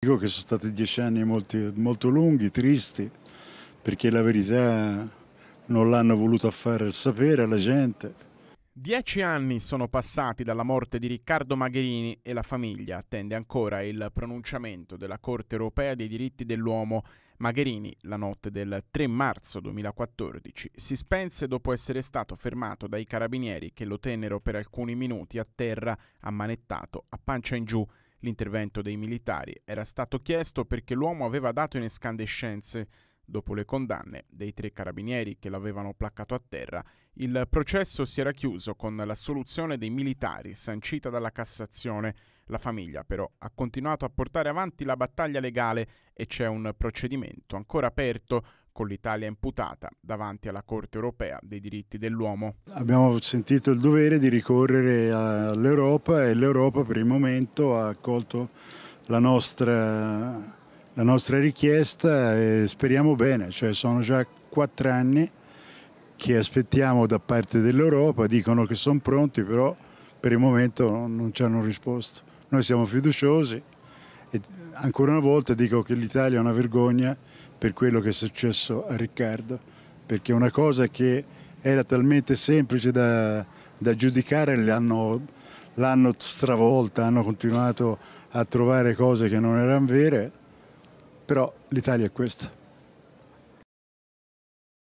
Dico che sono stati dieci anni molti, molto lunghi, tristi, perché la verità non l'hanno voluta far sapere alla gente. Dieci anni sono passati dalla morte di Riccardo Magherini e la famiglia attende ancora il pronunciamento della Corte europea dei diritti dell'uomo. Magherini, la notte del 3 marzo 2014, si spense dopo essere stato fermato dai carabinieri che lo tennero per alcuni minuti a terra, ammanettato, a pancia in giù. L'intervento dei militari era stato chiesto perché l'uomo aveva dato in escandescenze. Dopo le condanne dei tre carabinieri che l'avevano placcato a terra, il processo si era chiuso con l'assoluzione dei militari sancita dalla Cassazione. La famiglia però ha continuato a portare avanti la battaglia legale e c'è un procedimento ancora aperto con l'Italia imputata davanti alla Corte europea dei diritti dell'uomo. Abbiamo sentito il dovere di ricorrere all'Europa e l'Europa per il momento ha accolto la nostra, la nostra richiesta e speriamo bene, cioè sono già quattro anni che aspettiamo da parte dell'Europa, dicono che sono pronti, però per il momento non ci hanno risposto. Noi siamo fiduciosi e ancora una volta dico che l'Italia è una vergogna per quello che è successo a Riccardo, perché una cosa che era talmente semplice da, da giudicare, l'hanno stravolta, hanno continuato a trovare cose che non erano vere, però l'Italia è questa.